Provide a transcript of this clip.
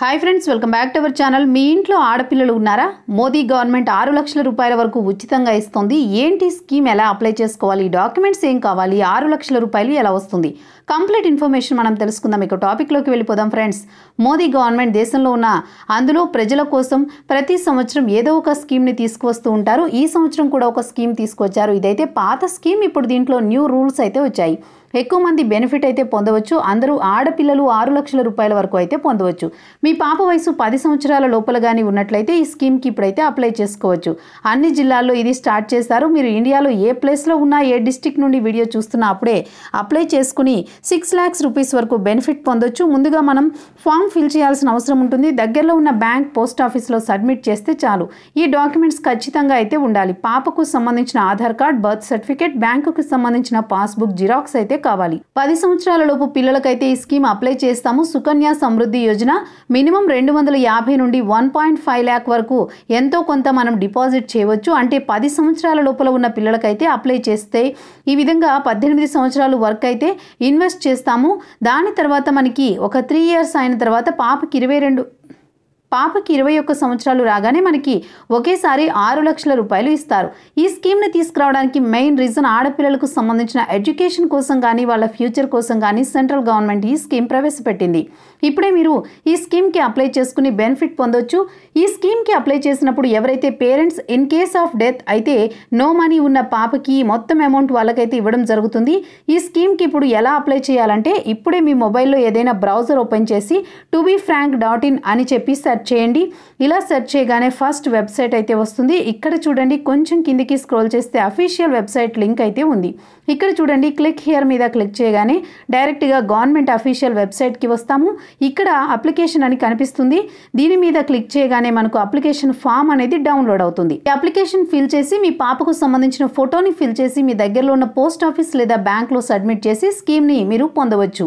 hi friends welcome back to our channel మీ ఇంట్లో ఆడపిల్లలు ఉన్నారా మోదీ గవర్నమెంట్ ఆరు లక్షల రూపాయల వరకు ఉచితంగా ఇస్తుంది ఏంటి స్కీమ్ ఎలా అప్లై చేసుకోవాలి డాక్యుమెంట్స్ ఏం కావాలి ఆరు లక్షల రూపాయలు ఎలా వస్తుంది కంప్లీట్ ఇన్ఫర్మేషన్ మనం తెలుసుకుందాం ఇక టాపిక్లోకి వెళ్ళిపోదాం ఫ్రెండ్స్ మోదీ గవర్నమెంట్ దేశంలో ఉన్న అందులో ప్రజల కోసం ప్రతి సంవత్సరం ఏదో ఒక స్కీమ్ని తీసుకువస్తూ ఉంటారు ఈ సంవత్సరం కూడా ఒక స్కీమ్ తీసుకొచ్చారు ఇదైతే పాత స్కీమ్ ఇప్పుడు దీంట్లో న్యూ రూల్స్ అయితే వచ్చాయి ఎక్కువ మంది బెనిఫిట్ అయితే పొందవచ్చు అందరూ ఆడపిల్లలు ఆరు లక్షల రూపాయల వరకు అయితే పొందవచ్చు మీ పాప వయసు పది సంవత్సరాల లోపల కానీ ఉన్నట్లయితే ఈ స్కీమ్కి ఇప్పుడైతే అప్లై చేసుకోవచ్చు అన్ని జిల్లాల్లో ఇది స్టార్ట్ చేస్తారు మీరు ఇండియాలో ఏ ప్లేస్లో ఉన్నా ఏ డిస్టిక్ నుండి వీడియో చూస్తున్నా అప్పుడే అప్లై చేసుకుని సిక్స్ ల్యాక్స్ రూపీస్ వరకు బెనిఫిట్ పొందొచ్చు ముందుగా మనం ఫామ్ ఫిల్ చేయాల్సిన అవసరం ఉంటుంది దగ్గరలో ఉన్న బ్యాంక్ పోస్ట్ ఆఫీస్లో సబ్మిట్ చేస్తే చాలు ఈ డాక్యుమెంట్స్ ఖచ్చితంగా అయితే ఉండాలి పాపకు సంబంధించిన ఆధార్ కార్డ్ బర్త్ సర్టిఫికేట్ బ్యాంకుకు సంబంధించిన పాస్బుక్ జిరాక్స్ అయితే కావాలి పది సంవత్సరాల లోపు పిల్లలకైతే ఈ స్కీమ్ అప్లై చేస్తాము సుకన్య సమృద్ధి యోజన మినిమం రెండు వందల యాభై నుండి వన్ పాయింట్ ఫైవ్ ల్యాక్ వరకు ఎంతో కొంత మనం డిపాజిట్ చేయవచ్చు అంటే పది సంవత్సరాల లోపల ఉన్న పిల్లలకైతే అప్లై చేస్తే ఈ విధంగా పద్దెనిమిది సంవత్సరాలు వర్క్ అయితే ఇన్వెస్ట్ చేస్తాము దాని తర్వాత మనకి ఒక త్రీ ఇయర్స్ అయిన తర్వాత పాపకి ఇరవై రెండు పాపకి ఇరవై ఒక్క సంవత్సరాలు రాగానే మనకి ఒకేసారి ఆరు లక్షల రూపాయలు ఇస్తారు ఈ స్కీమ్ని తీసుకురావడానికి మెయిన్ రీజన్ ఆడపిల్లలకు సంబంధించిన ఎడ్యుకేషన్ కోసం కానీ వాళ్ళ ఫ్యూచర్ కోసం కానీ సెంట్రల్ గవర్నమెంట్ ఈ స్కీమ్ ప్రవేశపెట్టింది ఇప్పుడే మీరు ఈ స్కీమ్కి అప్లై చేసుకుని బెనిఫిట్ పొందొచ్చు ఈ స్కీమ్కి అప్లై చేసినప్పుడు ఎవరైతే parents in case of death అయితే నో మనీ ఉన్న పాపకి మొత్తం అమౌంట్ వాళ్ళకైతే ఇవ్వడం జరుగుతుంది ఈ స్కీమ్కి ఇప్పుడు ఎలా అప్లై చేయాలంటే ఇప్పుడే మీ మొబైల్లో ఏదైనా బ్రౌజర్ ఓపెన్ చేసి to be frank dot in అని చెప్పి సెర్చ్ సెర్చ్ చేయండి ఇలా సెర్చ్ చేయగానే ఫస్ట్ వెబ్సైట్ అయితే వస్తుంది ఇక్కడ చూడండి కొంచెం కిందికి స్క్రోల్ చేస్తే అఫీషియల్ వెబ్సైట్ లింక్ అయితే ఉంది ఇక్కడ చూడండి క్లిక్ హియర్ మీద క్లిక్ చేయగానే డైరెక్ట్గా గవర్నమెంట్ అఫీషియల్ వెబ్సైట్కి వస్తాము ఇక్కడ అప్లికేషన్ అని కనిపిస్తుంది దీని మీద క్లిక్ చేయగానే మనకు అప్లికేషన్ ఫామ్ అనేది డౌన్లోడ్ అవుతుంది ఈ అప్లికేషన్ ఫిల్ చేసి మీ పాపకు సంబంధించిన ఫోటోని ఫిల్ చేసి మీ దగ్గరలో ఉన్న పోస్ట్ ఆఫీస్ లేదా బ్యాంక్లో సబ్మిట్ చేసి స్కీమ్ని మీరు పొందవచ్చు